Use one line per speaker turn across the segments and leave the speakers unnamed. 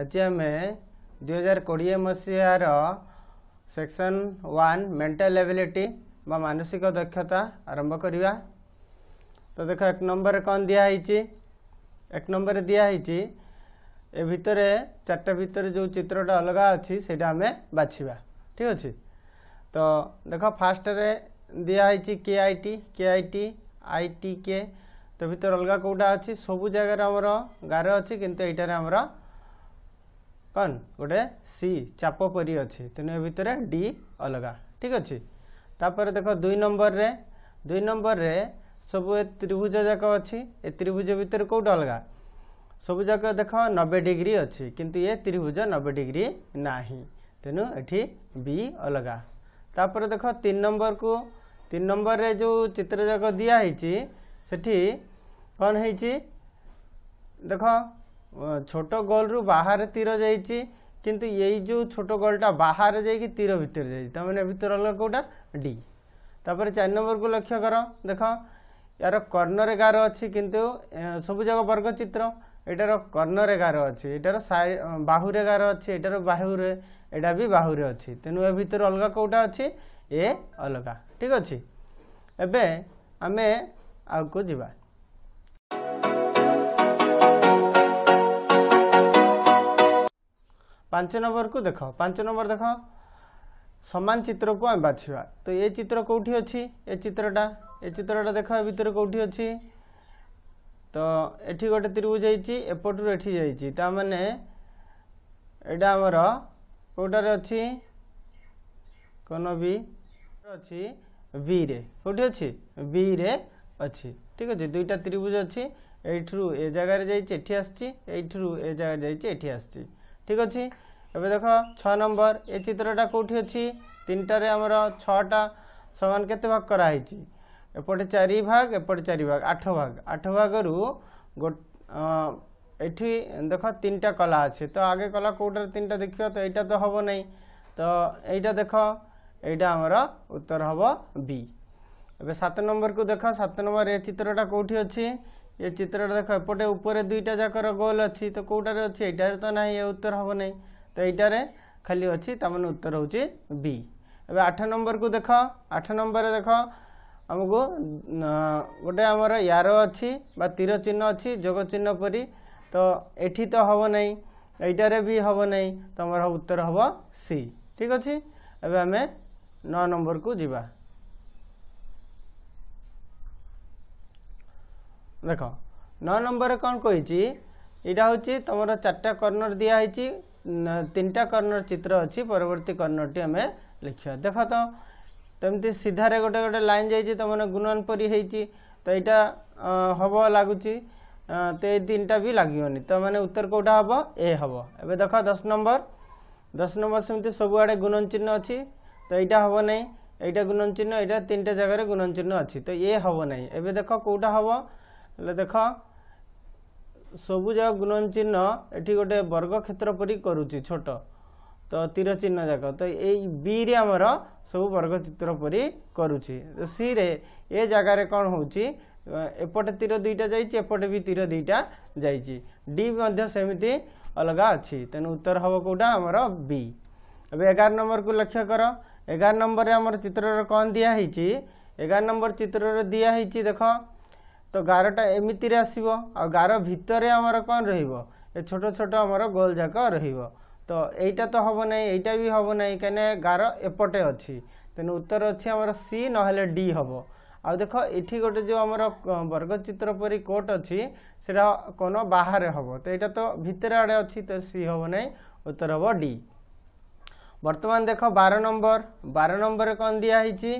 आज आम दुहजार कोड़े मसीहार section one mental ability ability मानसिक दक्षता आरंभ करवा तो देख एक नंबर कौन दिखाई एक नंबर दिखाई ए भितर चार्ट भितर जो चित्रटा अलग अच्छी से आम बाछवा ठीक अच्छे तो देख फास्टे दिखाई के आई टी के आई टी आई टी के तो भर अलग कौटा अच्छी सब जगार गार अच्छी कितना यार कौन गोटे सी चाप पर भितर डी अलग ठीक अच्छे तापर देख दुई नंबर रे दुई नंबर रे सब त्रिभुज जाक अच्छी त्रिभुज भितर कौट अलग सब जाक देख नबे डिग्री अच्छी किंतु ये त्रिभुज नबे डिग्री ना तेणु एटी बी अलग तापर देख तीन नंबर को तीन नंबर रे जो चित्र जाक दिया कौन है देख ছোট গোলরু বাহারে তীর যাইছি কিন্তু এই যে ছোট গোলটা বাহারে যাই তীর ভিতরে যাই তার মানে ভিতরে হল কোটা ডি তাপরে চার নম্বরকে লক্ষ্য কর দেখ এর কর্ণরে গার অছি কিন্তু সবুজাক বর্গচিত্র এটার কর্ণরে গার অছি এটার বাহুরে গার অছি এটার বাহুরে এটা বি বাহুরে অছি তেণু এ ভিতরে অলগা কোটা অছি এ অলগা ঠিক আছে এবে আমি আগুক যা ପାଞ୍ଚ ନମ୍ବରକୁ ଦେଖ ପାଞ୍ଚ ନମ୍ବର ଦେଖ ସମାନ ଚିତ୍ରକୁ ଆମେ ବାଛିବା ତ ଏ ଚିତ୍ର କେଉଁଠି ଅଛି ଏ ଚିତ୍ରଟା ଏ ଚିତ୍ରଟା ଦେଖ ଏ ଭିତରେ କେଉଁଠି ଅଛି ତ ଏଠି ଗୋଟେ ତ୍ରିଭୁଜ ହେଇଛି ଏପଟରୁ ଏଠି ଯାଇଛି ତାମାନେ ଏଇଟା ଆମର କେଉଁଟାରେ ଅଛି କ'ଣ ବି ଅଛି ବିରେ କେଉଁଠି ଅଛି ବିରେ ଅଛି ଠିକ୍ ଅଛି ଦୁଇଟା ତ୍ରିଭୁଜ ଅଛି ଏଇଠାରୁ ଏ ଜାଗାରେ ଯାଇଛି ଏଠି ଆସିଛି ଏଇଠାରୁ ଏ ଜାଗାରେ ଯାଇଛି ଏଠି ଆସିଛି ठीक अच्छे एवं देख छबर ए चित्रटा कौटी अच्छी तीन टाइम छटा सामान के भाग कराई एपटे चार भाग एपटे चार भाग आठ भाग आठ भाग रु देख तीन टा कला अच्छे तो आगे कला कौटे तीन टा देख तो यहाँ तो हम नहीं तो ये देख यमर उत्तर हम बी एत नंबर को देख सत नंबर ए चित्रटा कौटी अच्छी ଏ ଚିତ୍ରରେ ଦେଖ ଏପଟେ ଉପରେ ଦୁଇଟା ଯାକର ଗୋଲ୍ ଅଛି ତ କେଉଁଟାରେ ଅଛି ଏଇଟାରେ ତ ନାହିଁ ଏ ଉତ୍ତର ହେବ ନାହିଁ ତ ଏଇଟାରେ ଖାଲି ଅଛି ତାମାନେ ଉତ୍ତର ହେଉଛି ବି ଏବେ ଆଠ ନମ୍ବରକୁ ଦେଖ ଆଠ ନମ୍ବରରେ ଦେଖ ଆମକୁ ଗୋଟେ ଆମର ୟାର ଅଛି ବା ତୀର ଚିହ୍ନ ଅଛି ଯୋଗ ଚିହ୍ନ ପରି ତ ଏଠି ତ ହେବ ନାହିଁ ଏଇଟାରେ ବି ହେବ ନାହିଁ ତମର ଉତ୍ତର ହେବ ସି ଠିକ୍ ଅଛି ଏବେ ଆମେ ନଅ ନମ୍ବରକୁ ଯିବା দেখ নয় নম্বরে কম কী এটা হচ্ছে তোমার চারটা কর্ণর দিয়া হয়েছি তিনটা কর্ণর চিত্র অছি পরবর্তী কর্ণটি আমি লিখিবা দেখ তো তেমতি সিধারে গোটে গোটে লাইন যাইছি তোমার গুণন পরি হয়েছি তো এটা হব লাগুছি তো এই তিনটা বি লাগবনি তো মানে উত্তর কোটা হব এ হব এবে দেখ দশ নম্বর দশ নম্বর সেমতি সবুআড়ে গুণন চিহ্ন অছি তো এইটা হব নাই এইটা গুণন চিহ্ন এইটা তিনটা জায়গায় গুণন চিহ্ন অছি তো এ হব নাই এবে দেখ কোটা হব ହେଲେ ଦେଖ ସବୁଜ ଗୁଣନ ଚିହ୍ନ ଏଠି ଗୋଟେ ବର୍ଗକ୍ଷେତ୍ର ପରି କରୁଛି ଛୋଟ ତ ତୀର ଚିହ୍ନ ଯାକ ତ ଏଇ ବିରେ ଆମର ସବୁ ବର୍ଗଚିତ୍ର ପରି କରୁଛି ତ ସିରେ ଏ ଜାଗାରେ କ'ଣ ହେଉଛି ଏପଟେ ତୀର ଦୁଇଟା ଯାଇଛି ଏପଟେ ବି ତୀର ଦୁଇଟା ଯାଇଛି ଡି ମଧ୍ୟ ସେମିତି ଅଲଗା ଅଛି ତେଣୁ ଉତ୍ତର ହେବ କେଉଁଟା ଆମର ବି ଏବେ ଏଗାର ନମ୍ବରକୁ ଲକ୍ଷ୍ୟ କର ଏଗାର ନମ୍ବରରେ ଆମର ଚିତ୍ରର କ'ଣ ଦିଆହେଇଛି ଏଗାର ନମ୍ବର ଚିତ୍ରରେ ଦିଆହେଇଛି ଦେଖ ତ ଗାରଟା ଏମିତିରେ ଆସିବ ଆଉ ଗାର ଭିତରେ ଆମର କ'ଣ ରହିବ ଏ ଛୋଟ ଛୋଟ ଆମର ଗୋଲ ଯାକ ରହିବ ତ ଏଇଟା ତ ହେବ ନାହିଁ ଏଇଟା ବି ହେବ ନାହିଁ କାହିଁକିନା ଗାର ଏପଟେ ଅଛି ତେଣୁ ଉତ୍ତର ଅଛି ଆମର ସି ନହେଲେ ଡି ହେବ ଆଉ ଦେଖ ଏଠି ଗୋଟେ ଯେଉଁ ଆମର ବର୍ଗଚିତ୍ର ପରି କୋର୍ଟ ଅଛି ସେଇଟା କ'ଣ ବାହାରେ ହେବ ତ ଏଇଟା ତ ଭିତରେ ଆଡ଼େ ଅଛି ତ ସି ହେବ ନାହିଁ ଉତ୍ତର ହେବ ଡି ବର୍ତ୍ତମାନ ଦେଖ ବାର ନମ୍ବର ବାର ନମ୍ବରରେ କ'ଣ ଦିଆହେଇଛି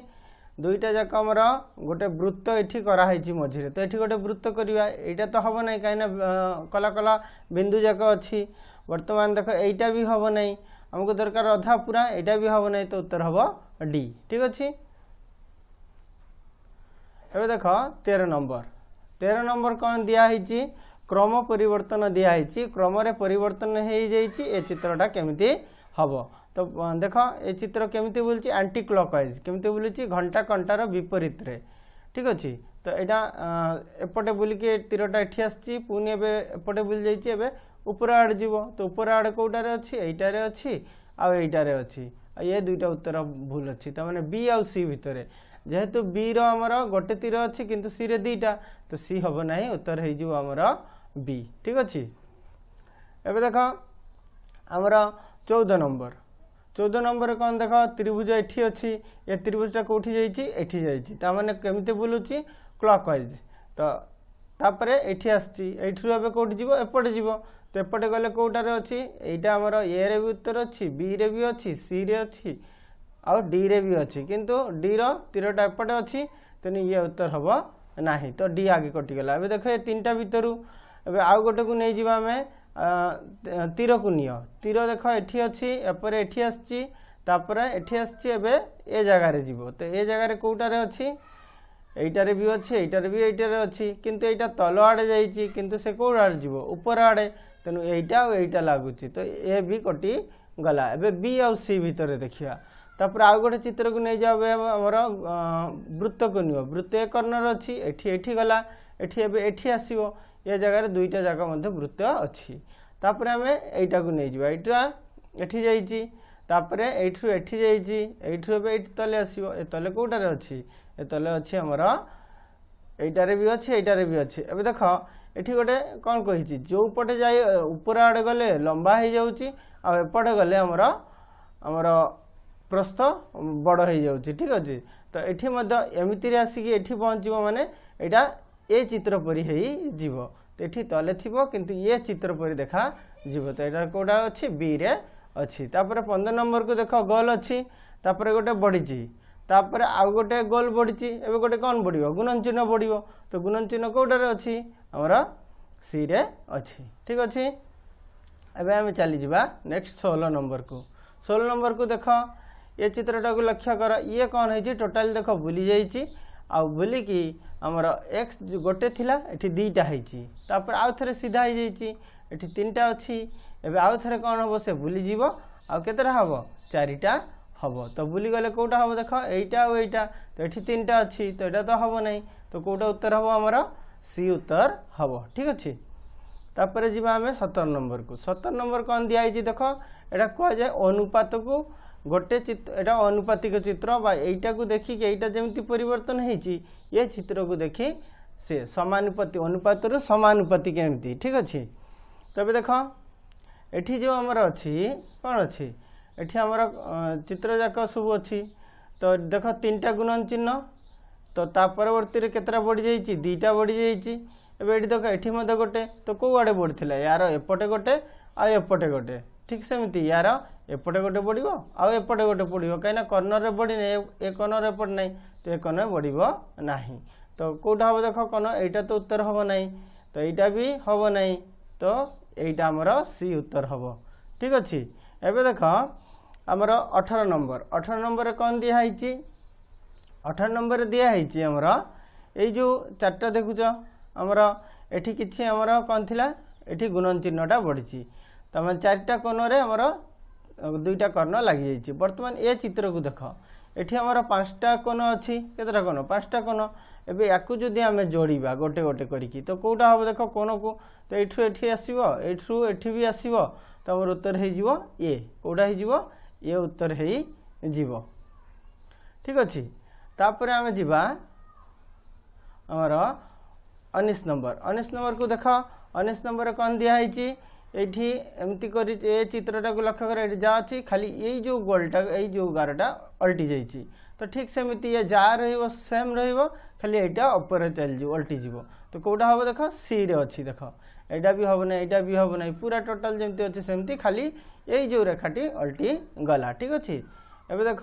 দুইটা যাক আমার গোটে বৃত্ত এটি করা হয়েছি মঝিরে তো এটি গোটে বৃত্ত করা এইটা তো হব না কিনা কলা কলা বিন্দু যাক অছি বর্তমান দেখ এইটা বি হব না আমাকে দরকার অধা পুরা এইটা বি হব না তো উত্তর হব ডি ঠিক আছে এবার দেখ তের নম্বর তের নম্বর কম দিয়া হয়েছি ক্রম পরিবর্তন দিয়া হয়েছি ক্রমরে পরিবর্তন হয়ে যাইছি এ চিত্রটা কেমিতি হব তো দেখ এ চিত্র কেমিতি বুলছি আন্টি ক্লকওয়াইজ কেমিতি বুলছি ঘন্টা কন্টার বিপরীতরে ঠিক আছে তো এটা এপটে বুলিকি তীরটা এটি আসছি পুনি এবে এপটে বুলি যাইছি এবে উপর আড়ে যাব তো উপর আড়ে কোটারে অছি এইটারে অছি আর এইটারে অছি এ দুইটা উত্তর ভুল অছি তার মানে বি আর সি ভিতরে যেহেতু বি র আমার গোটে তীর অছি কিন্তু সি রে দুইটা তো সি হব না উত্তর হয়ে যাব আমার বি ঠিক আছে এবে দেখ আমার চৌদ নম্বর চৌদ নম্বরে কোণ দেখ ত্রিভুজ এটি অছি এ ত্রিভুজটা কোটি যাইছি এটি যাইছি তার মানে কেমিতে বুলুছি ক্লকওয়াইজ তো তাপরে এটি আসছি এইঠির এবার কোটি যাব এপটে যাব তো এপটে গেলে কোটারে অছি এইটা আমার এ রে বি উত্তর অছি বি রে বি অছি সি রে অছি আউ ডি রে বি অছি কিন্তু ডি র তীরটা এপটে অছি তেণু ইয়ে উত্তর হব না তো ডি আগে কটিগলা এবার দেখ এ তিনটা ভিতর এবার আউ গোটেকু নিয়ে যা আমি ତୀରକୁ ନିଅ ତୀର ଦେଖ ଏଠି ଅଛି ଏପରେ ଏଠି ଆସିଛି ତାପରେ ଏଠି ଆସିଛି ଏବେ ଏ ଜାଗାରେ ଯିବ ତ ଏ ଜାଗାରେ କେଉଁଟାରେ ଅଛି এইটারে বি অছে এইটারে বি এইটারে অছি কিন্তু এইটা তল আড়ে যাইছি কিন্তু সে কোন আড়ে যাব উপর আড়ে তেণু এইটা আর এইটা লাগুছি তো এ বি কটি গলা এবে বি আউ সি ভিতরে দেখিবা তারপরে আউ গোটে চিত্রকু নিয়ে যাও আমার বৃত্তকু নিও বৃত্ত এ কর্ণর অছি এটি এটি গলা এটি এবে এটি আসিব ଏ ଜାଗାରେ ଦୁଇଟା ଜାଗ ମଧ୍ୟ ବୃତ୍ତ ଅଛି ତାପରେ ଆମେ ଏଇଟାକୁ ନେଇଯିବା ଏଇଟା ଏଠି ଯାଇଛି ତାପରେ ଏଇଠୁ ଏଠି ଯାଇଛି ଏଇଠୁ ଏବେ ଏଇଠି ତଲେ ଆସିବ ଏ ତଲେ କେଉଁଟାରେ ଅଛି ଏ ତଲେ ଅଛି ଆମର ଏଇଟାରେ ବି ଅଛି ଏଇଟାରେ ବି ଅଛି ଏବେ ଦେଖ ଏଠି ଗୋଟେ କ'ଣ କହିଛି ଯେଉଁ ପଟେ ଯାଇ ଉପର ଆଡ଼େ ଗଲେ ଲମ୍ବା ହୋଇଯାଉଛି ଆଉ ଏପଟେ ଗଲେ ଆମର ଆମର ପ୍ରସ୍ତ ବଡ଼ ହୋଇଯାଉଛି ଠିକ୍ ଅଛି ତ ଏଠି ମଧ୍ୟ ଏମିତିରେ ଆସିକି ଏଠି ପହଞ୍ଚିବ ମାନେ ଏଇଟା এ চিত্র পরি হয়েযিব তো এটি তলে থিব কিন্তু ইয়ে চিত্র পরি দেখা যাব তো এটা কোটা অছি বি রে অছি তারপরে পনেরো নম্বর কু দেখ গোল অছি তারপরে গোটে বড়িছি তারপরে আউ গোটে গোল বড়িছি এবে গোটে কোন বড়িব গুণন চিহ্ন বড়িব তো গুণন চিহ্ন কোটারে অছি আমার সি রে অছি ঠিক আছে এবে আমি চালি যা নেক্সট ষোল নম্বর কু ষোল নম্বর কু দেখ এ চিত্রটাকে লক্ষ্য কর ইয়ে কোণ হয়েছি টোটাল দেখ বুলি যাইছি ଆଉ ବୋଲିକି ଆମର ଏକ୍ସ ଗୋଟେ ଥିଲା ଏଠି ଦୁଇଟା ହେଇଛି ତାପରେ ଆଉ ଥରେ ସିଧା ହେଇଯାଇଛି ଏଠି ତିନିଟା ଅଛି ଏବେ ଆଉ ଥରେ କ'ଣ ହେବ ସେ ବୁଲିଯିବ ଆଉ କେତେଟା ହେବ ଚାରିଟା ହେବ ତ ବୁଲିଗଲେ କେଉଁଟା ହେବ ଦେଖ ଏଇଟା ଆଉ ଏଇଟା ତ ଏଠି ତିନିଟା ଅଛି ତ ଏଇଟା ତ ହେବ ନାହିଁ ତ କେଉଁଟା ଉତ୍ତର ହେବ ଆମର ସି ଉତ୍ତର ହେବ ଠିକ୍ ଅଛି ତାପରେ ଯିବା ଆମେ ସତର ନମ୍ବରକୁ ସତର ନମ୍ବର କ'ଣ ଦିଆହେଇଛି ଦେଖ ଏଇଟା କୁହାଯାଏ ଅନୁପାତକୁ ଗୋଟେ ଏଇଟା ଅନୁପାତିକ ଚିତ୍ର ବା ଏଇଟାକୁ ଦେଖିକି ଏଇଟା ଯେମିତି ପରିବର୍ତ୍ତନ ହେଇଛି ଏ ଚିତ୍ରକୁ ଦେଖି ସେ ସମାନୁପାତି ଅନୁପାତରୁ ସମାନୁପାତି କେମିତି ଠିକ୍ ଅଛି ତେବେ ଦେଖ ଏଠି ଯେଉଁ ଆମର ଅଛି କ'ଣ ଅଛି ଏଠି ଆମର ଚିତ୍ର ଯାକ ସବୁ ଅଛି ତ ଦେଖ ତିନିଟା ଗୁଣନ ଚିହ୍ନ ତ ତା ପରବର୍ତ୍ତୀରେ କେତେଟା ବଢ଼ିଯାଇଛି ଦୁଇଟା ବଢ଼ିଯାଇଛି ଏବେ ଏଠି ଦେଖ ଏଠି ମଧ୍ୟ ଗୋଟେ ତ କେଉଁ ଆଡ଼େ ବଢ଼ିଥିଲା ୟାର ଏପଟେ ଗୋଟେ ଆଉ ଏପଟେ ଗୋଟେ ଠିକ୍ ସେମିତି ୟାର ଏପଟେ ଗୋଟେ ବଢ଼ିବ ଆଉ ଏପଟେ ଗୋଟେ ପଡ଼ିବ କାହିଁକିନା କର୍ଣ୍ଣରରେ ବଢ଼ିନି ଏ କର୍ଣ୍ଣରରେ ଏପଟେ ନାହିଁ ତ ଏ କର୍ଣ୍ଣରେ ବଢ଼ିବ ନାହିଁ ତ କେଉଁଟା ହେବ ଦେଖ କର୍ଣ୍ଣ ଏଇଟା ତ ଉତ୍ତର ହେବ ନାହିଁ ତ ଏଇଟା ବି ହେବ ନାହିଁ ତ ଏଇଟା ଆମର ସି ଉତ୍ତର ହେବ ଠିକ୍ ଅଛି ଏବେ ଦେଖ ଆମର ଅଠର ନମ୍ବର ଅଠର ନମ୍ବରରେ କ'ଣ ଦିଆହେଇଛି ଅଠର ନମ୍ବରରେ ଦିଆହେଇଛି ଆମର ଏଇ ଯେଉଁ ଚାରିଟା ଦେଖୁଛ ଆମର ଏଠି କିଛି ଆମର କ'ଣ ଥିଲା ଏଠି ଗୁଣନ ଚିହ୍ନଟା ବଢ଼ିଛି ତ ଆମେ ଚାରିଟା କୋନରେ ଆମର দুইটা কর্ণ লাগিଯାଇଛି ବର୍ତ୍ତମାନ ଏ ଚିତ୍ରକୁ ଦେଖ ଏଠି ଆମର ପାଞ୍ଚଟା କୋନ ଅଛି କେତେଟା କୋନ ପାଞ୍ଚଟା କୋନ ଏବେ ୟାକୁ ଯଦି ଆମେ ଯୋଡ଼ିବା ଗୋଟେ ଗୋଟେ କରିକି ତ କେଉଁଟା ହେବ ଦେଖ କୋନକୁ ତ ଏଠୁ ଏଠି ଆସିବ ଏଠୁ ଏଠି ବି ଆସିବ ତ ଆମର ଉତ୍ତର ହେଇଯିବ ଏ କେଉଁଟା ହେଇଯିବ ଏ ଉତ୍ତର ହେଇଯିବ ଠିକ୍ ଅଛି ତାପରେ ଆମେ ଯିବା ଆମର ଅନିଶ ନମ୍ବର ଅନିଶ ନମ୍ବରକୁ ଦେଖ ଅନିଶ ନମ୍ବର କ'ଣ ଦିଆହେଇଛି এইটি এমতি করে এ চিত্রটাকে লক্ষ্য করে এটি যা অছি খালি এই যে গোলটা এই যে গারটা অল্টি যাইছি তো ঠিক সেমিতি ইয়ে যা রহব সেম রহব খালি এইটা উপরে চালিযোগ অল্টি যাব তো কোটা হব দেখ সি রে অছি দেখ এইটা বি হব না এইটা বি হব না পুরা টোটাল যেমতি অছি সেমতি খালি এই যে রেখাটি অল্টি গলা ঠিক আছে এবে দেখ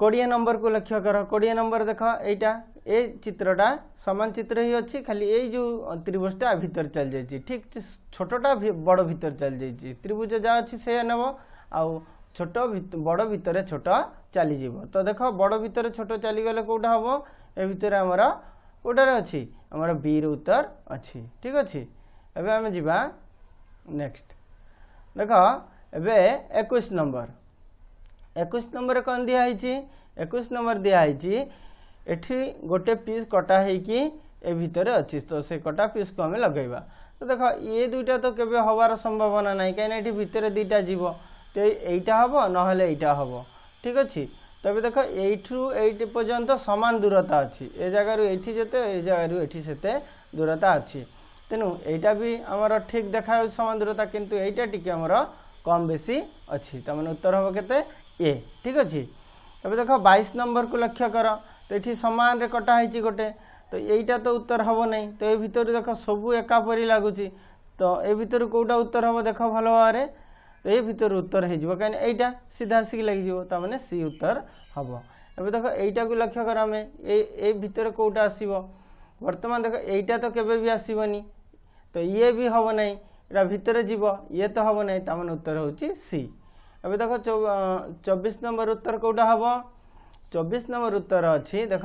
কোড়িয়ে নম্বরকে লক্ষ্য কর কোড়িয়ে নম্বর দেখ এইটা ଏ ଚିତ୍ରଟା ସମାନ ଚିତ୍ର ହିଁ ଅଛି ଖାଲି ଏଇ ଯେଉଁ ତ୍ରିଭୁଜଟା ଭିତରେ ଚାଲିଯାଇଛି ଠିକ୍ ଛୋଟଟା ବଡ଼ ଭିତରେ ଚାଲିଯାଇଛି ତ୍ରିଭୁଜ ଯାହା ଅଛି ସେଇଆ ନେବ ଆଉ ଛୋଟ ବଡ଼ ଭିତରେ ଛୋଟ ଚାଲିଯିବ ତ ଦେଖ ବଡ଼ ଭିତରେ ଛୋଟ ଚାଲିଗଲେ କେଉଁଟା ହେବ ଏ ଭିତରେ ଆମର କେଉଁଟାରେ ଅଛି ଆମର ବିର ଉତ୍ତର ଅଛି ଠିକ୍ ଅଛି ଏବେ ଆମେ ଯିବା ନେକ୍ସଟ ଦେଖ ଏବେ ଏକୋଇଶ ନମ୍ବର ଏକୋଇଶ ନମ୍ବରରେ କ'ଣ ଦିଆହେଇଛି ଏକୋଇଶ ନମ୍ବର ଦିଆହେଇଛି ଏଠି ଗୋଟେ ପିସ୍ କଟା ହେଇକି ଏ ଭିତରେ ଅଛି ତ ସେ କଟା ପିସ୍କୁ ଆମେ ଲଗାଇବା ତ ଦେଖ ଏ ଦୁଇଟା ତ କେବେ ହେବାର ସମ୍ଭାବନା ନାହିଁ କାହିଁକିନା ଏଠି ଭିତରେ ଦୁଇଟା ଯିବ ତ ଏଇଟା ହେବ ନହେଲେ এইটা ହେବ ঠিক আছে তবে দেখো এইটু এইটি পর্যন্ত সমান দূরতা আছে এ জায়গার এইটি যেতে এই জায়গার এটি সেতে দূরতা আছে তেমন এইটা বি আমার ঠিক দেখা সমান দূরতা কিন্তু এইটা টিকি আমার কম বেশি অছি তার মানে উত্তর হব কেতে এ ঠিক আছে তবে দেখো বাইশ নম্বরকে লক্ষ্য কর তো এটি সমানরে কটা হয়েছি গোটে তো এইটা তো উত্তর হব নাই তো এ ভিতরে দেখ সবু একাপরি লাগুছি তো এ ভিতরে কোটা উত্তর হব দেখ ভালো ভাবে তো এ ভিতরে উত্তর হয়ে যাব কারণ এইটা সিধা আসিকি লাগিযোগ তার মানে সি উত্তর হব এবার দেখ এইটাকে লক্ষ্য কর আমি এই এই ভিতরে কোটা আসব বর্তমান দেখ এইটা তো কেবে বি আসবনি তো ইয়ে বি হব নাই এটা ভিতরে যাব ইয়ে তো হব নাই তার মানে উত্তর হচ্ছে সি এবার দেখ চব্বিশ নম্বর উত্তর কোটা হব ଚବିଶ ନମ୍ବର ଉତ୍ତର ଅଛି ଦେଖ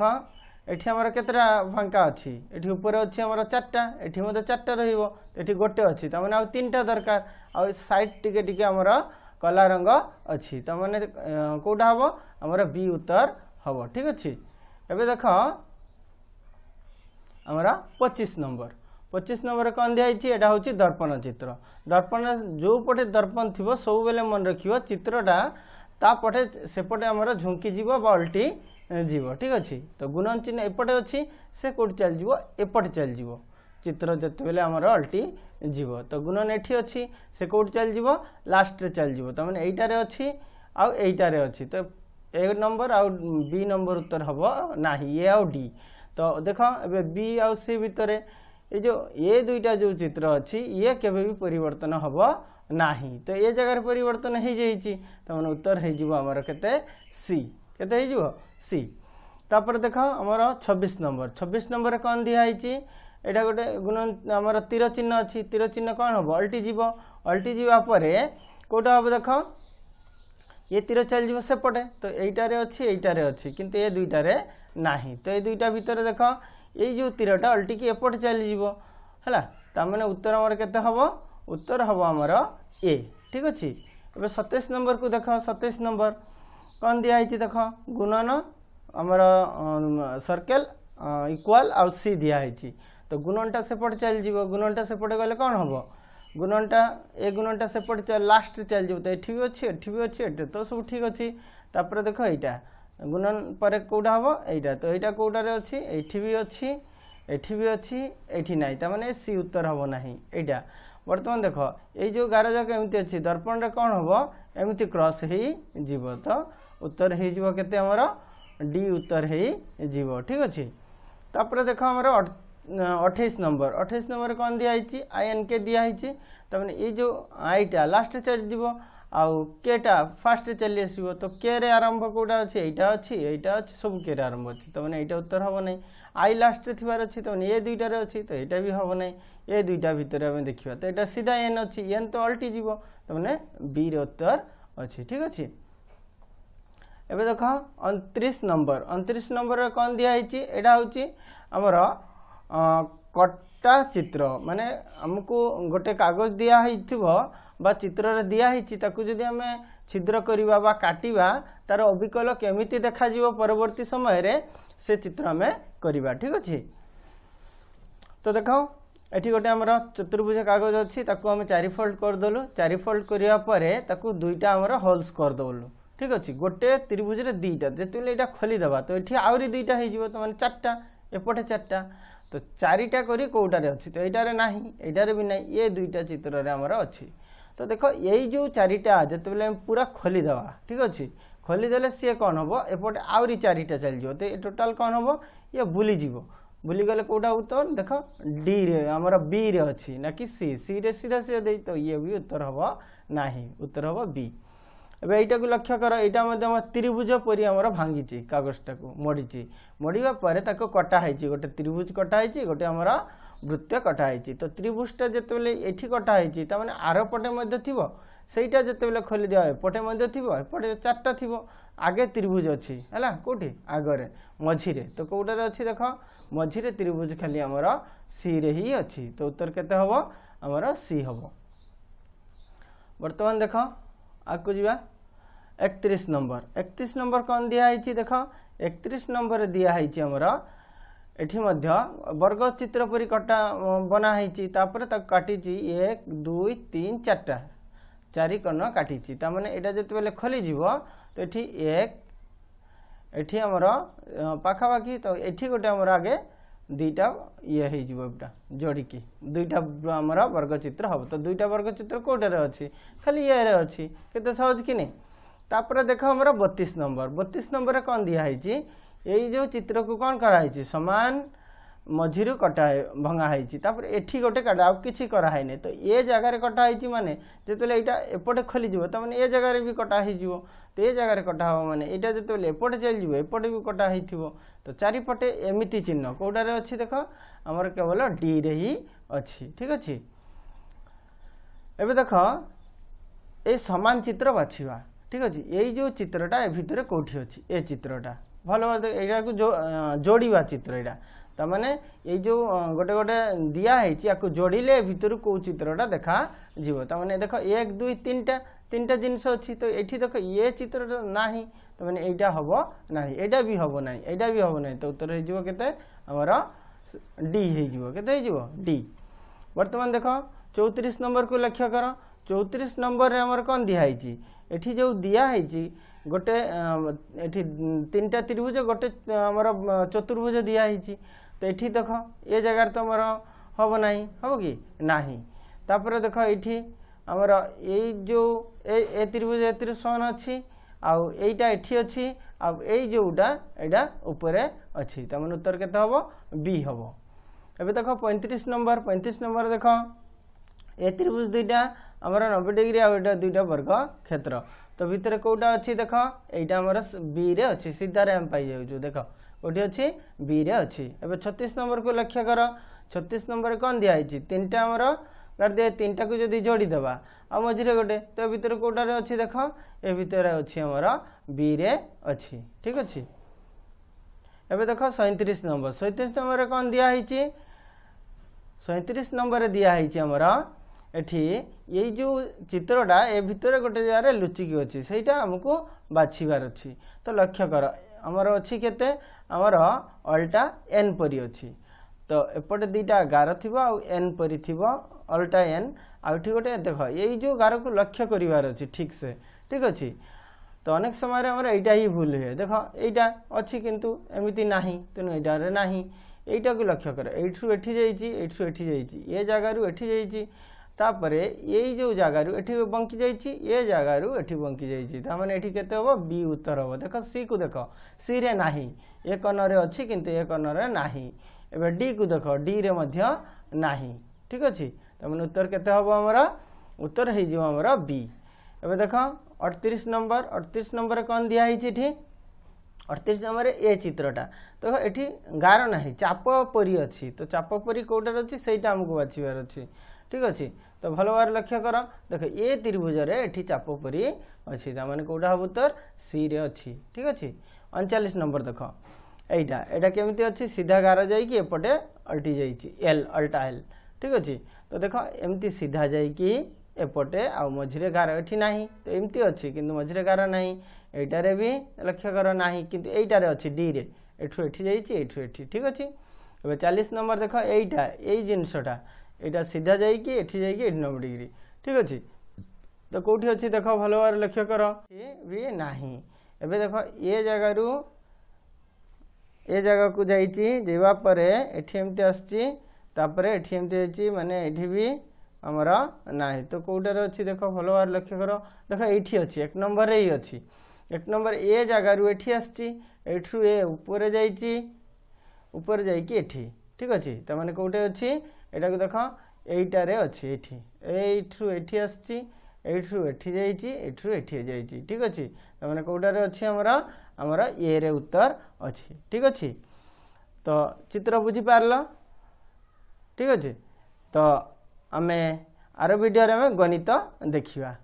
ଏଠି ଆମର କେତେଟା ଫାଙ୍କା ଅଛି ଏଠି ଉପରେ ଅଛି ଆମର ଚାରିଟା ଏଠି ମଧ୍ୟ ଚାରିଟା ରହିବ ଏଠି ଗୋଟେ ଅଛି ତାମାନେ ଆଉ ତିନିଟା ଦରକାର ଆଉ ସାଇଡ୍ ଟିକେ ଟିକେ ଆମର କଲା ରଙ୍ଗ ଅଛି ତାମାନେ କେଉଁଟା ହେବ ଆମର ବି ଉତ୍ତର ହେବ ଠିକ ଅଛି ଏବେ ଦେଖ ଆମର ପଚିଶ ନମ୍ବର ପଚିଶ ନମ୍ବର କ'ଣ ଦିଆହେଇଛି ଏଇଟା ହେଉଛି ଦର୍ପଣ ଚିତ୍ର ଦର୍ପଣ ଯେଉଁ ପଟେ ଦର୍ପଣ ଥିବ ସବୁବେଳେ ମନେ ରଖିବ ଚିତ୍ରଟା তাপটে সেপটে আমার ঝুঙ্কি যাব বা অল্টি যাব ঠিক আছে তো গুণন চিহ্ন এপটে অছি সে কোটি চালিযোগ এপটে চালিযোগ চিত্র যেতবেলে আমার অল্টি যাব তো গুণন এটি অছি সে কোটি চালিযোগ লাস্টে চালিযোগ তার মানে এইটারে অছি আউ এইটারে অছি তো এ নম্বর আউ বি নম্বর উত্তর হব না ইয়ে আউ ডি তো দেখ এবে বি আউ সি ভিতরে এই যে এ দুইটা যে চিত্র অছি ইয়ে কেবে বি পরিবর্তন হব ନାହିଁ ତ ଏ ଜାଗାରେ ପରିବର୍ତ୍ତନ ହୋଇଯାଇଛି ତାମାନେ ଉତ୍ତର ହୋଇଯିବ ଆମର କେତେ ସି କେତେ ହୋଇଯିବ ସି ତାପରେ ଦେଖ ଆମର ଛବିଶ ନମ୍ବର ଛବିଶ ନମ୍ବରରେ କ'ଣ ଦିଆହେଇଛି ଏଇଟା ଗୋଟେ ଗୁଣ ଆମର ତୀର ଚିହ୍ନ ଅଛି ତୀର ଚିହ୍ନ କ'ଣ ହେବ ଅଲ୍ଟିଯିବ ଅଲ୍ଟିଯିବା ପରେ କେଉଁଟା ହେବ ଦେଖ ଏ ତୀର ଚାଲିଯିବ ସେପଟେ ତ ଏଇଟାରେ ଅଛି ଏଇଟାରେ ଅଛି କିନ୍ତୁ ଏ ଦୁଇଟାରେ ନାହିଁ ତ ଏ ଦୁଇଟା ଭିତରେ ଦେଖ ଏଇ ଯେଉଁ ତୀରଟା ଅଲ୍ଟିକି ଏପଟେ ଚାଲିଯିବ ହେଲା ତାମାନେ ଉତ୍ତର ଆମର କେତେ ହେବ উত্তর হব আমার এ ঠিক আছে এবার সতেশ নম্বর কু দেখ সতেশ নম্বর কন দিয়া হয়েছে দেখ গুণন আমার সর্কেল ইকুয়াল আউ সি দিয়া হয়েছে তো গুণনটা সেপটে চালিযোগ গুণনটা সেপটে গেলে কম হব গুণনটা এ গুণনটা সেপটে লাস্টে চালিযোগ তো এটি বি অছি এটি বি অছি এটি তো সব ঠিক অছি তারপরে দেখ এইটা গুণন পরে কোটা হব এইটা তো এইটা কোটারে অছি এইটি বি অছি এটি বি অছি এটি নাই তার মানে সি উত্তর হব না এইটা বর্তমান দেখ এই যে গার যাক এমতি অছি দর্পণরে কম হব এমতি ক্রস হয়ে যাব তো উত্তর হয়ে যাব কেতে আমার ডি উত্তর হয়ে যাব ঠিক আছে তাপরে দেখ আমার অঠাইশ নম্বর অঠাইশ নম্বর কম দিয়া হয়েছি আই এন কে দিয়া হয়েছি তারপরে এই যে আইটা লাস্টে চলে যাব আউ কেটা ফার্স্টে চলে আসব তো কে রে আরম্ভ কোটা অছি এইটা অছি এইটা অছি সব কে রে আরম্ভ অছি তার মানে এইটা উত্তর হব না আই লাস্টে থার অছি তার মানে এ দুইটার অছি তো এইটা বি হব না ए दुईटा भितर आम देखा तो यहाँ सीधा एन अच्छी एन तो अल्टी जीव तो मैंने बी उत्तर अच्छे ठीक अच्छे एब देख अंतरीश नंबर अंतरीश नंबर कौन दिखाई एटा हूँ आमर कटा चित्र मानने आमको गोटे कागज दिह चित्र दिखाई जदि आम छिद्र करवा काटा तार अबिकल केमी देखा परवर्ती समय से चित्र आम करवा ठीक अच्छे तो देख এটি গোটে আমার চতুর্ভুজ কাগজ অছি তাকে আমি চারি ফোল্ড করেদেলু চারি ফোল্ড করা পরে তাকে দুইটা আমার হোলস করেদেলু ঠিক আছে গোটে ত্রিভুজের দুইটা যেতবে এটা খোলিদেবা তো এটি আহরি দুইটা হয়ে যাব তো মানে চারটা এপটে চারটা তো চারিটা করি কোটার অছি তো এইটার না এইটার বি না এ দুইটা চিত্রের আমার অছি তো দেখ এই যে চারিটা যেতবে আমি পুরা খোলিদেবা ঠিক আছে খোলিদেলে সি কম হব এপটে আহরি চারিটা চাল তো এ টোটাল কম হব ইয়ে বুলিযোগ ভুলিগলে কোটা উত্তর দেখ ডি রে আমার বি রে অছি নাকি সি সি রে সিধা সিধা দেই তো ইয়ে বি উত্তর হব না উত্তর হব বি এবার এইটাকে লক্ষ্য কর এইটা মধ্যে আমার ত্রিভুজ পরি আমার ভাঙ্গিছি কাগজটাকে মরিছি মরিবা পরে তাকে কটা হয়েছি গোটে ত্রিভুজ কটা হয়েছি গোটে আমার বৃত্ত কটা হয়েছি তো ত্রিভুজটা যেতবে এটি কটা হয়েছি তার মানে আরপটে মধ্যে থিব সেইটা যেতবে খোলি দেওয়া এপটে মধ্যে থিব এপটে চারটা থিব আগে ত্রিভুজ অছি হল কোটি আগরে মঝিরে তো কোটার অছি দেখ মঝিরে ত্রিভুজ খালি আমার সি রে হি অছি তো উত্তর কেতে হব আমার সি হব বর্তমান দেখ আগু যা একত্রিশ নম্বর একত্রিশ নম্বর কম দিয়া হয়েছি দেখ একত্রিশ নম্বরে দিয়া হয়েছি আমার এটি মধ্য বর্গচিত্র পরি কটা বনা হয়েছি তাপরে তাকে কাটিছি এক দুই তিন চারটা চারি কর্ণ কাটিছি তার মানে এটা যেতবে খোলিযোগ তো এটি এক এটি আমার পাখাপাখি তো এটি গোটে আমার আগে দুইটা ইয়ে হয়েযিব এটা যোড়িকি দুইটা আমার বর্গচিত্র হব তো দুইটা বর্গচিত্র কোটার অছি খালি ইয়ে অছি কেতে সহজ কি নেই তাপরে দেখ আমার বতিশ নম্বর বতিশ নম্বরে কম দিয়া হয়েছি এই যে চিত্রকু কম করা হয়েছি সমান ମଝିରୁ କଟା ଭଙ୍ଗା ହେଇଛି ତାପରେ ଏଠି ଗୋଟେ କାଟା ଆଉ କିଛି କରାହେଇନି ତ ଏ ଜାଗାରେ କଟା ହେଇଛି ମାନେ ଯେତେବେଳେ ଏଇଟା ଏପଟେ ଖୋଲିଯିବ ତ ମାନେ ଏ ଜାଗାରେ ବି କଟା ହେଇଯିବ ତ ଏ ଜାଗାରେ କଟା ହବ ମାନେ ଏଇଟା ଯେତେବେଳେ ଏପଟେ ଚାଲିଯିବ ଏପଟେ ବି କଟା ହେଇଥିବ ତ ଚାରିପଟେ ଏମିତି ଚିହ୍ନ କେଉଁଟାରେ ଅଛି ଦେଖ ଆମର କେବଳ ଡିରେ ହିଁ ଅଛି ଠିକ ଅଛି ଏବେ ଦେଖ ଏ ସମାନ ଚିତ୍ର ବାଛିବା ଠିକ ଅଛି ଏଇ ଯେଉଁ ଚିତ୍ରଟା ଏ ଭିତରେ କେଉଁଠି ଅଛି ଏ ଚିତ୍ରଟା ଭଲ ଭାବରେ ଏଇଟାକୁ ଯୋଡ଼ିବା ଚିତ୍ର ଏଇଟା ତାମାନେ ଏଇ গোটে ଗୋଟେ ଗୋଟେ ଦିଆହେଇଛି ୟାକୁ ଯୋଡ଼ିଲେ ଭିତରୁ କେଉଁ ଚିତ୍ରଟା ଦେଖାଯିବ ତାମାନେ ଦେଖ ଏକ এক দুই তিনটা তিনটা জিনিস অছি তো এটি দেখো ইয়ে চিত্রটা না তাহলে এইটা হব না এইটা বি হব না এইটা বি হব না তো উত্তর হয়ে যাব কেতে আমার ডি হয়ে যাব কেতে হয়ে যাব ডি বর্তমান দেখো চৌত্রিশ নম্বর কু লক্ষ্য কর চৌত্রিশ নম্বরের আমার কম দিয়া হয়েছি এটি যে দিয়া হয়েছি গোটে এটি তিনটা ত্রিভুজ গোটে আমার চতুর্ভুজ দিয়া হয়েছি এটি দেখ এ জায়গার তোমার হব না হব কি না তাপরে দেখ এটি আমার এই যে এ ত্রিভুজ এ ত্রিভুজ সমান অছি আইটা এটি অছি এই যেটা এটা উপরে অছি তার মানে উত্তর কেতে হব বি হব এবে দেখ পঁয়ত্রিশ নম্বর পঁয়ত্রিশ নম্বর দেখ এ ত্রিভুজ দুইটা আমার নবে ডিগ্রি আইটা দুইটা বর্গ ক্ষেত্র তো ভিতরে কোটা অছি দেখ এইটা আমার বি রে অছি সিধারে আমি পাই যাচ্ছ দেখ କେଉଁଠି ଅଛି ବିରେ ଅଛି ଏବେ ଛତିଶ ନମ୍ବରକୁ ଲକ୍ଷ୍ୟ କର ଛତିଶ ନମ୍ବରରେ କ'ଣ ଦିଆହେଇଛି ତିନିଟା ଆମର ଗାଡ଼ି ଦିଆ ତିନିଟାକୁ ଯଦି ଯୋଡ଼ିଦେବା ଆଉ ମଝିରେ ଗୋଟେ ତ ଭିତରେ କେଉଁଟାରେ ଅଛି ଦେଖ ଏ ଭିତରେ ଅଛି ଆମର ବିରେ ଅଛି ଠିକ୍ ଅଛି ଏବେ ଦେଖ ସଇଁତିରିଶ ନମ୍ବର ସଇଁତିରିଶ ନମ୍ବରରେ କ'ଣ ଦିଆହେଇଛି ସଇଁତିରିଶ ନମ୍ବରରେ ଦିଆହେଇଛି ଆମର ଏଠି ଏଇ ଯେଉଁ ଚିତ୍ରଟା ଏ ଭିତରେ ଗୋଟେ ଜାଗାରେ ଲୁଚିକି ଅଛି ସେଇଟା ଆମକୁ ବାଛିବାର ଅଛି ତ ଲକ୍ଷ୍ୟ କର ଆମର ଅଛି କେତେ ଆମର ଅଲଟା ଏନ୍ ପରି ଅଛି ତ ଏପଟେ ଦୁଇଟା ଗାର ଥିବ ଆଉ ଏନ୍ ପରି ଥିବ ଅଲଟା ଏନ୍ ଆଉ ଏଠି ଗୋଟେ ଦେଖ ଏଇ ଯେଉଁ ଗାରକୁ ଲକ୍ଷ୍ୟ କରିବାର ଅଛି ଠିକ୍ସେ ଠିକ୍ ଅଛି ତ ଅନେକ ସମୟରେ ଆମର ଏଇଟା ହିଁ ଭୁଲ ହୁଏ ଦେଖ ଏଇଟା ଅଛି କିନ୍ତୁ ଏମିତି ନାହିଁ ତେଣୁ ଏଇଟାରେ ନାହିଁ ଏଇଟାକୁ ଲକ୍ଷ୍ୟ କର ଏଇଠୁ ଏଠି ଯାଇଛି ଏଇଠୁ ଏଠି ଯାଇଛି ଏ ଜାଗାରୁ ଏଠି ଯାଇଛି তাপরে এই যে জায়গার এটি বঙ্কি যাই এ জায়গার এটি বঙ্কি যাই তার মানে এটি কেতে হব বি উত্তর হব দেখ সি কু দেখ সি রে না এ কর্ণরে অছি কিন্তু এ কর্ণরে না এবার ডি কু দেখ ডি রে মধ্য না ঠিক আছে তার মানে উত্তর কেতে হব আমার উত্তর হয়ে যাব আমার বি এবার দেখ অড়তিশ নম্বর অড়তিশ নম্বরে কন দিয়া হয়েছে এটি অড়তিশ নম্বরে এ চিত্রটা দেখ এটি গার না চাপ পরি অছি তো চাপ পরি কোটার অছি সেইটা আমাকে বাছবার অছি ঠিক ଅଛି ତ ଭଲ ଭାବରେ ଲକ୍ଷ୍ୟ କର ଦେଖ ଏ ତ୍ରିଭୁଜରେ ଏଠି ଚାପ ପରି ଅଛି ତାମାନେ କେଉଁଟା ହେବ ତୋର ସିରେ ଅଛି ଠିକ୍ ଅଛି ଅଣଚାଳିଶ ନମ୍ବର ଦେଖ ଏଇଟା ଏଇଟା କେମିତି ଅଛି ସିଧା ଗାର ଯାଇକି ଏପଟେ ଅଲ୍ଟି ଯାଇଛି ଏଲ୍ ଅଲ୍ଟା ଏଲ୍ ଠିକ୍ ଅଛି ତ ଦେଖ ଏମିତି ସିଧା ଯାଇକି ଏପଟେ ଆଉ ମଝିରେ ଗାର ଏଠି ନାହିଁ ତ ଏମିତି ଅଛି କିନ୍ତୁ ମଝିରେ ଗାର ନାହିଁ ଏଇଟାରେ ବି ଲକ୍ଷ୍ୟ କର ନାହିଁ କିନ୍ତୁ ଏଇଟାରେ ଅଛି ଡିରେ ଏଠୁ ଏଠି ଯାଇଛି ଏଠୁ ଏଠି ଠିକ୍ ଅଛି ଏବେ ଚାଳିଶ ନମ୍ବର ଦେଖ ଏଇଟା ଏଇ ଜିନିଷଟା এটা ସିଧା ଯାଇକି ଏଠି ଯାଇକି ଏଠି ନବେ ଡିଗ୍ରୀ ଠିକ୍ ଅଛି ତ କେଉଁଠି ଅଛି ଦେଖ ଭଲ ଭାବରେ ଲକ୍ଷ୍ୟ କର ଏ ବି ନାହିଁ ଏବେ ଦେଖ ଏ ଜାଗାରୁ ଏ ଜାଗାକୁ ଯାଇଛି ଯିବା ପରେ ଏଠି ଏମିତି ଆସିଛି ତାପରେ ଏଠି ଏମିତି ହେଇଛି ମାନେ ଏଠି ବି ଆମର ନାହିଁ ତ କେଉଁଟାରେ ଅଛି ଦେଖ ଭଲ ଭାବରେ ଲକ୍ଷ୍ୟ କର ଦେଖ ଏଇଠି ଅଛି ଏକ ନମ୍ବରରେ ଇ ଅଛି ଏକ ନମ୍ବର ଏ ଜାଗାରୁ ଏଠି ଆସିଛି ଏଠୁ ଏ ଉପରେ ଯାଇଛି ଉପରେ ଯାଇକି ଏଠି ଠିକ୍ ଅଛି ତା'ମାନେ କେଉଁଠି ଅଛି ଏଇଟାକୁ ଦେଖ এইটারে অছি এটি এইঠু এটি আসছি এইঠু এটি যাইছি এইঠু এটি যাইছি ঠিক আছে তার মানে কোটারে অছি আমার আমার ইয়ে উত্তর অছি ঠিক আছে তো চিত্র বুঝিপারল ঠিক আছে তো আমি আর ভিডিওরে আমি গণিত দেখিবা